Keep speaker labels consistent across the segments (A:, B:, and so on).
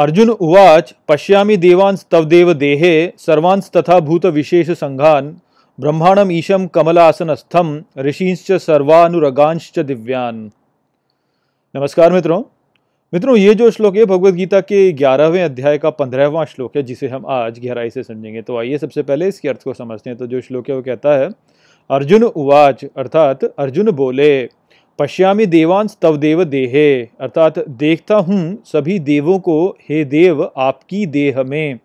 A: अर्जुन उवाच पश्यामि तवदेव देहे तथा भूत संघान ब्रह्मांडम ईशम कमलासन स्थम ऋषिश्च सर्वानुरगांश्च दिव्यान नमस्कार मित्रों मित्रों ये जो श्लोक है भगवत गीता के ग्यारहवें अध्याय का पंद्रहवां श्लोक है जिसे हम आज गहराई से समझेंगे तो आइए सबसे पहले इसके अर्थ को समझते हैं तो जो श्लोक है वो कहता है अर्जुन उवाच अर्थात अर्जुन बोले पश्यामी देवांश तव देव देहे अर्थात देखता हूँ सभी देवों को हे देव आपकी देह में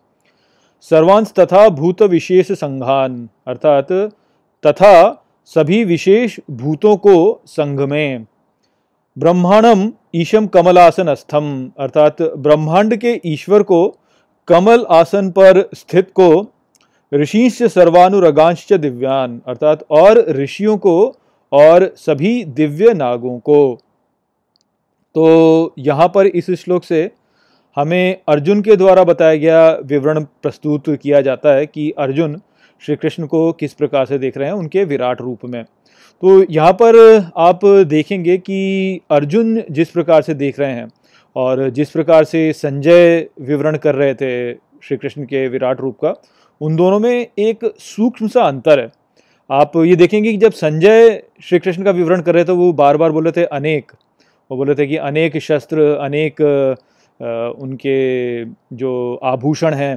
A: सर्वांश तथा भूत विशेष संघान अर्थात तथा सभी विशेष भूतों को संघ में ब्रह्मांडम ईशम कमलासन स्थम अर्थात ब्रह्मांड के ईश्वर को कमल आसन पर स्थित को ऋषिश सर्वानुरगांश्च दिव्यान अर्थात और ऋषियों को और सभी दिव्य नागों को तो यहाँ पर इस श्लोक से हमें अर्जुन के द्वारा बताया गया विवरण प्रस्तुत किया जाता है कि अर्जुन श्री कृष्ण को किस प्रकार से देख रहे हैं उनके विराट रूप में तो यहाँ पर आप देखेंगे कि अर्जुन जिस प्रकार से देख रहे हैं और जिस प्रकार से संजय विवरण कर रहे थे श्री कृष्ण के विराट रूप का उन दोनों में एक सूक्ष्म सा अंतर है आप ये देखेंगे कि जब संजय श्री कृष्ण का विवरण कर रहे थे वो बार बार बोले थे अनेक वो बोले थे कि अनेक शस्त्र अनेक उनके जो आभूषण हैं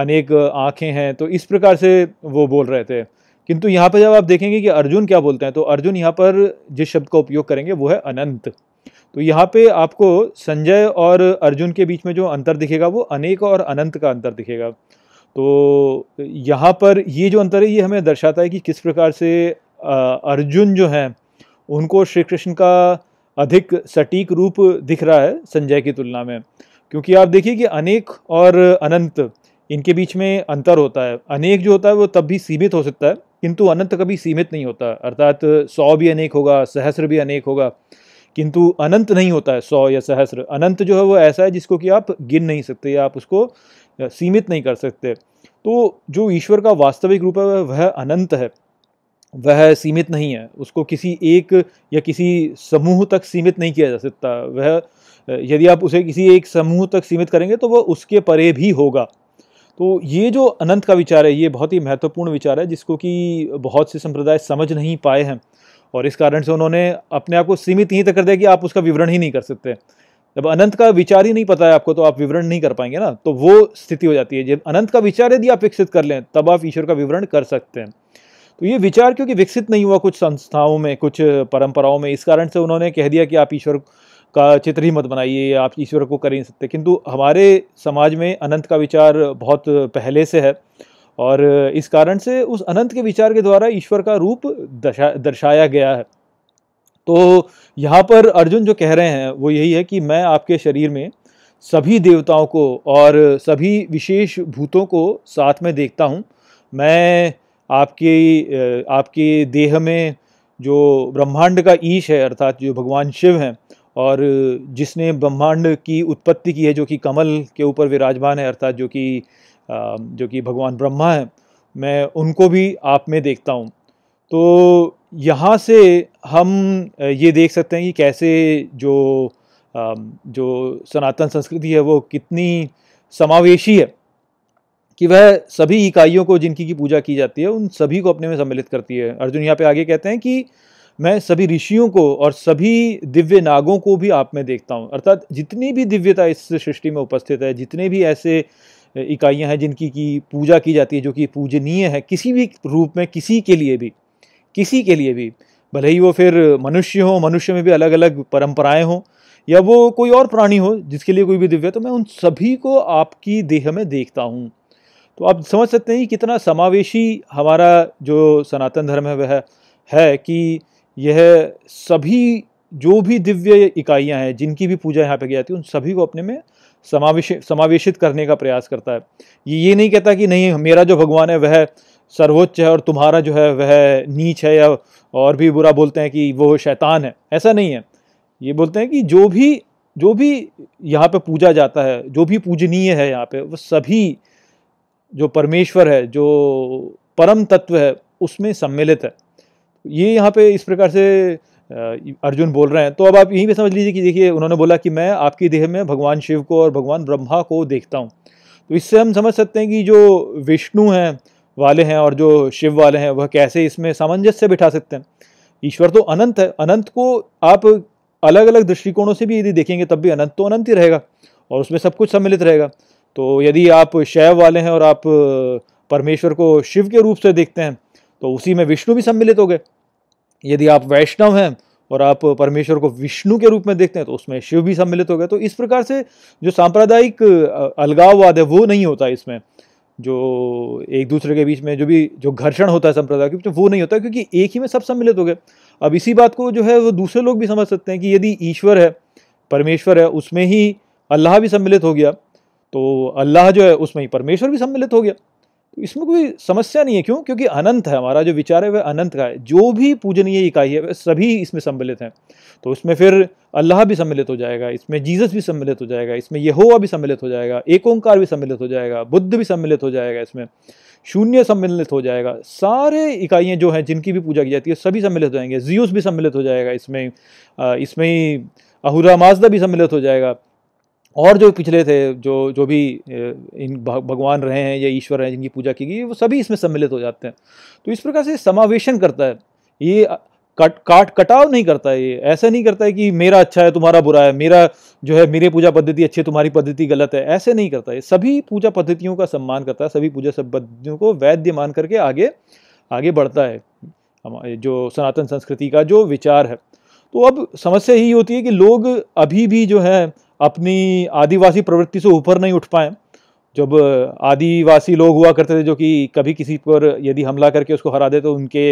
A: अनेक आँखें हैं तो इस प्रकार से वो बोल रहे थे किंतु यहाँ पर जब आप देखेंगे कि अर्जुन क्या बोलते हैं तो अर्जुन यहाँ पर जिस शब्द का उपयोग करेंगे वो है अनंत तो यहाँ पे आपको संजय और अर्जुन के बीच में जो अंतर दिखेगा वो अनेक और अनंत का अंतर दिखेगा तो यहाँ पर ये जो अंतर है ये हमें दर्शाता है कि किस प्रकार से अर्जुन जो हैं उनको श्री कृष्ण का अधिक सटीक रूप दिख रहा है संजय की तुलना में क्योंकि आप देखिए कि अनेक और अनंत इनके बीच में अंतर होता है अनेक जो होता है वो तब भी सीमित हो सकता है किंतु अनंत कभी सीमित नहीं होता अर्थात सौ भी अनेक होगा सहस्र भी अनेक होगा किंतु अनंत नहीं होता है सौ या सहस्र अनंत जो है वो ऐसा है जिसको कि आप गिन नहीं सकते या आप उसको सीमित नहीं कर सकते तो जो ईश्वर का वास्तविक रूप है वह अनंत है वह सीमित नहीं है उसको किसी एक या किसी समूह तक सीमित नहीं किया जा सकता वह यदि आप उसे किसी एक समूह तक सीमित करेंगे तो वह उसके परे भी होगा तो ये जो अनंत का विचार है ये बहुत ही महत्वपूर्ण विचार है जिसको कि बहुत से संप्रदाय समझ नहीं पाए हैं और इस कारण से उन्होंने अपने आप को सीमित यहीं तक कर दिया कि आप उसका विवरण ही नहीं कर सकते जब अनंत का विचार ही नहीं पता है आपको तो आप विवरण नहीं कर पाएंगे ना तो वो स्थिति हो जाती है जब अनंत का विचार यदि आप विकसित कर लें तब आप ईश्वर का विवरण कर सकते हैं तो ये विचार क्योंकि विकसित नहीं हुआ कुछ संस्थाओं में कुछ परंपराओं में इस कारण से उन्होंने कह दिया कि आप ईश्वर का चित्र ही मत बनाइए आप ईश्वर को कर ही नहीं सकते किंतु हमारे समाज में अनंत का विचार बहुत पहले से है और इस कारण से उस अनंत के विचार के द्वारा ईश्वर का रूप दशा दर्शाया गया है तो यहाँ पर अर्जुन जो कह रहे हैं वो यही है कि मैं आपके शरीर में सभी देवताओं को और सभी विशेष भूतों को साथ में देखता हूँ मैं आपके आपके देह में जो ब्रह्मांड का ईश है अर्थात जो भगवान शिव हैं और जिसने ब्रह्मांड की उत्पत्ति की है जो कि कमल के ऊपर विराजमान है अर्थात जो कि जो कि भगवान ब्रह्मा है मैं उनको भी आप में देखता हूँ तो यहाँ से हम ये देख सकते हैं कि कैसे जो जो सनातन संस्कृति है वो कितनी समावेशी है कि वह सभी इकाइयों को जिनकी की पूजा की जाती है उन सभी को अपने में सम्मिलित करती है अर्जुन यहाँ पे आगे कहते हैं कि मैं सभी ऋषियों को और सभी दिव्य नागों को भी आप में देखता हूँ अर्थात जितनी भी दिव्यता इस सृष्टि में उपस्थित है जितने भी ऐसे इकाइयां हैं जिनकी की पूजा की जाती है जो कि पूजनीय है किसी भी रूप में किसी के लिए भी किसी के लिए भी भले ही वो फिर मनुष्य हो मनुष्य में भी अलग अलग परंपराएं हों या वो कोई और प्राणी हो जिसके लिए कोई भी दिव्य तो मैं उन सभी को आपकी देह में देखता हूँ तो आप समझ सकते हैं कितना समावेशी हमारा जो सनातन धर्म है वह है कि यह सभी जो भी दिव्य इकाइयाँ हैं जिनकी भी पूजा यहाँ पे की जाती है उन सभी को अपने में समावेश समावेशित करने का प्रयास करता है ये ये नहीं कहता कि नहीं मेरा जो भगवान है वह सर्वोच्च है और तुम्हारा जो है वह नीच है या और भी बुरा बोलते हैं कि वो शैतान है ऐसा नहीं है ये बोलते हैं कि जो भी जो भी यहाँ पे पूजा जाता है जो भी पूजनीय है यहाँ पे वो सभी जो परमेश्वर है जो परम तत्व है उसमें सम्मिलित है ये यहाँ पे इस प्रकार से अर्जुन बोल रहे हैं तो अब आप यहीं पे समझ लीजिए कि देखिए उन्होंने बोला कि मैं आपकी देह में भगवान शिव को और भगवान ब्रह्मा को देखता हूँ तो इससे हम समझ सकते हैं कि जो विष्णु हैं वाले हैं और जो शिव वाले हैं वह कैसे इसमें सामंजस्य बिठा सकते हैं ईश्वर तो अनंत है अनंत को आप अलग अलग दृष्टिकोणों से भी यदि देखेंगे तब भी अनंत तो अनंत ही रहेगा और उसमें सब कुछ सम्मिलित रहेगा तो यदि आप शैव वाले हैं और आप परमेश्वर को शिव के रूप से देखते हैं तो उसी में विष्णु भी सम्मिलित हो गए यदि आप वैष्णव हैं और आप परमेश्वर को विष्णु के रूप में देखते हैं तो उसमें शिव भी सम्मिलित हो गया तो इस प्रकार से जो सांप्रदायिक अलगाववाद है वो नहीं होता इसमें जो एक दूसरे के बीच में जो भी जो घर्षण होता है संप्रदाय के बीच वो नहीं होता क्योंकि एक ही में सब सम्मिलित हो गए अब इसी बात को जो है वो दूसरे लोग भी समझ सकते हैं कि यदि ईश्वर है परमेश्वर है उसमें ही अल्लाह भी सम्मिलित हो गया तो अल्लाह जो है उसमें ही परमेश्वर भी सम्मिलित हो गया तो इसमें कोई समस्या नहीं है क्यों क्योंकि अनंत है हमारा जो विचार है वह अनंत का है जो भी पूजनीय इकाई है वह सभी इसमें सम्मिलित हैं तो इसमें फिर अल्लाह भी सम्मिलित हो जाएगा इसमें जीसस भी सम्मिलित हो जाएगा इसमें यहोवा भी सम्मिलित हो जाएगा एक ओंकार भी सम्मिलित हो जाएगा बुद्ध भी सम्मिलित हो जाएगा इसमें शून्य सम्मिलित हो जाएगा सारे इकाइयाँ जो हैं जिनकी भी पूजा की जाती है सभी सम्मिलित हो जाएंगे जियूस भी सम्मिलित हो जाएगा इसमें इसमें अहूरा माजदा भी सम्मिलित हो जाएगा और जो पिछले थे जो जो भी इन भगवान रहे हैं या ईश्वर हैं जिनकी पूजा की गई वो सभी इसमें सम्मिलित हो जाते हैं तो इस प्रकार से समावेशन करता है ये कट काट कटाव नहीं करता है ये ऐसा नहीं करता है कि मेरा अच्छा है तुम्हारा बुरा है मेरा जो है मेरी पूजा पद्धति अच्छी है तुम्हारी पद्धति गलत है ऐसे नहीं करता है सभी पूजा पद्धतियों का सम्मान करता है सभी पूजा पद्धतियों को वैद्य मान करके आगे आगे बढ़ता है जो सनातन संस्कृति का जो विचार है तो अब समस्या यही होती है कि लोग अभी भी जो है अपनी आदिवासी प्रवृत्ति से ऊपर नहीं उठ पाए जब आदिवासी लोग हुआ करते थे जो कि कभी किसी पर यदि हमला करके उसको हरा दे तो उनके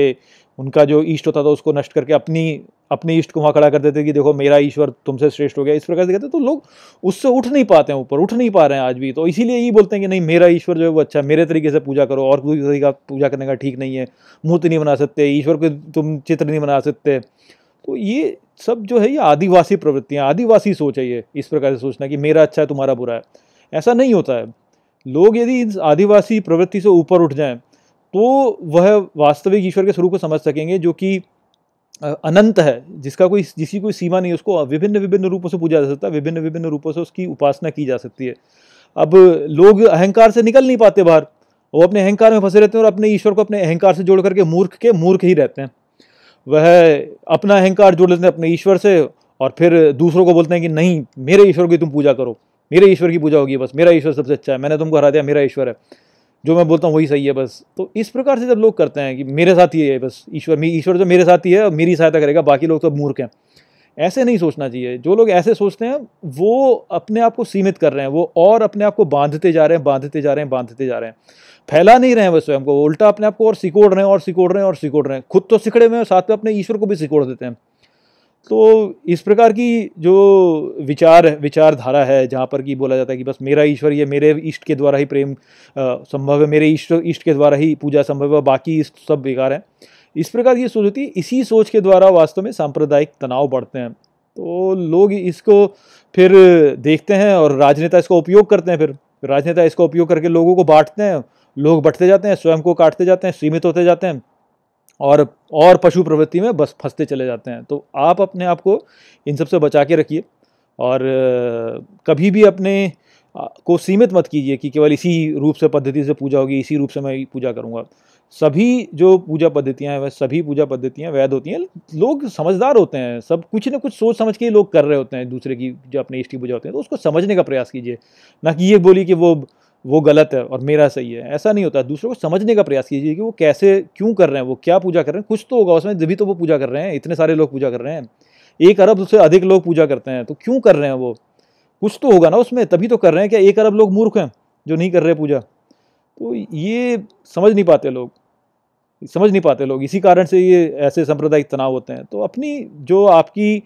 A: उनका जो ईष्ट होता था उसको नष्ट करके अपनी अपने ईष्ट को वहाँ खड़ा करते थे कि देखो मेरा ईश्वर तुमसे श्रेष्ठ हो गया इस प्रकार से कहते तो लोग उससे उठ नहीं पाते हैं ऊपर उठ नहीं पा रहे हैं आज भी तो इसीलिए यही बोलते हैं कि नहीं मेरा ईश्वर जो है वो अच्छा मेरे तरीके से पूजा करो और कोई तरीका पूजा करने का ठीक नहीं है मूर्ति नहीं बना सकते ईश्वर को तुम चित्र नहीं बना सकते तो ये सब जो है ये आदिवासी प्रवृत्तियाँ आदिवासी सोच है ये इस प्रकार से सोचना कि मेरा अच्छा है तुम्हारा बुरा है ऐसा नहीं होता है लोग यदि इस आदिवासी प्रवृत्ति से ऊपर उठ जाएं तो वह वास्तविक ईश्वर के स्वरूप को समझ सकेंगे जो कि अनंत है जिसका कोई जिसकी कोई सीमा नहीं है उसको विभिन्न विभिन्न रूपों से पूजा जा सकता है विभिन्न विभिन्न रूपों से उसकी उपासना की जा सकती है अब लोग अहंकार से निकल नहीं पाते बाहर वो अपने अहंकार में फंसे रहते हैं और अपने ईश्वर को अपने अहंकार से जोड़ करके मूर्ख के मूर्ख ही रहते हैं वह अपना अहंकार जोड़ लेते हैं अपने ईश्वर से और फिर दूसरों को बोलते हैं कि नहीं मेरे ईश्वर की तुम पूजा करो मेरे ईश्वर की पूजा होगी बस मेरा ईश्वर सबसे अच्छा है मैंने तुमको हरा दिया मेरा ईश्वर है जो मैं बोलता हूँ वही सही है बस तो इस प्रकार से जब लोग करते हैं कि मेरे साथ ही है बस ईश्वर ईश्वर तो मेरे साथ ही है और मेरी सहायता करेगा बाकी लोग तो मूर्ख हैं ऐसे नहीं सोचना चाहिए जो लोग ऐसे सोचते हैं वो अपने आप को सीमित कर रहे हैं वो और अपने आप को बांधते जा रहे हैं बांधते जा रहे हैं बांधते जा रहे हैं फैला नहीं रहे हैं वह स्वयं को उल्टा अपने आप को और सिकोड़ रहे हैं और सिकोड़ रहे हैं और सिकोड़ रहे हैं खुद तो सिकड़े हुए हैं साथ में अपने ईश्वर को भी सिकोड़ देते हैं तो इस प्रकार की जो विचार विचारधारा है जहाँ पर कि बोला जाता है कि बस मेरा ईश्वर ये मेरे इष्ट के द्वारा ही प्रेम संभव है मेरे ईश्वर इष्ट के द्वारा ही पूजा संभव है बाकी सब बेकार है इस प्रकार की सोच होती है इसी सोच के द्वारा वास्तव में सांप्रदायिक तनाव बढ़ते हैं तो लोग इसको फिर देखते हैं और राजनेता इसका उपयोग करते हैं फिर राजनेता इसका उपयोग करके लोगों को बांटते हैं लोग बढ़ते जाते हैं स्वयं को काटते जाते हैं सीमित होते जाते हैं और और पशु प्रवृत्ति में बस फंसते चले जाते हैं तो आप अपने आप को इन सब से बचा के रखिए और कभी भी अपने को सीमित मत कीजिए कि केवल इसी रूप से पद्धति से पूजा होगी इसी रूप से मैं पूजा करूँगा सभी जो पूजा पद्धतियाँ हैं वह सभी पूजा पद्धतियाँ वैध होती हैं लोग समझदार होते हैं सब कुछ ना कुछ सोच समझ के लोग कर रहे होते हैं दूसरे की जो अपने इष्ट की पूजा होती है तो उसको समझने का प्रयास कीजिए ना कि ये बोली कि वो वो गलत है और मेरा सही है ऐसा नहीं होता दूसरों को समझने का प्रयास कीजिए कि वो कैसे क्यों कर रहे हैं वो क्या पूजा कर रहे हैं कुछ तो होगा उसमें जब तो वो पूजा कर रहे हैं इतने सारे लोग पूजा कर रहे हैं एक अरब से अधिक लोग पूजा करते हैं तो क्यों कर रहे हैं वो कुछ तो होगा ना उसमें तभी तो कर रहे हैं क्या एक अरब लोग मूर्ख हैं जो नहीं कर रहे पूजा तो ये समझ नहीं पाते लोग समझ नहीं पाते लोग इसी कारण से ये ऐसे सांप्रदायिक तनाव होते हैं तो अपनी जो आपकी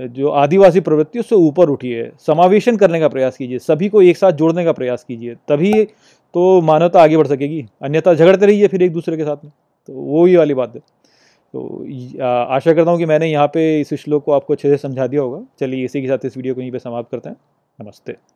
A: जो आदिवासी प्रवृत्ति उससे ऊपर उठिए समावेशन करने का प्रयास कीजिए सभी को एक साथ जोड़ने का प्रयास कीजिए तभी तो मानवता आगे बढ़ सकेगी अन्यथा झगड़ते रहिए फिर एक दूसरे के साथ में तो वो ही वाली बात है तो आशा करता हूँ कि मैंने यहाँ पे इस श्लोक को आपको अच्छे से समझा दिया होगा चलिए इसी के साथ इस वीडियो को यहीं पे समाप्त करते हैं नमस्ते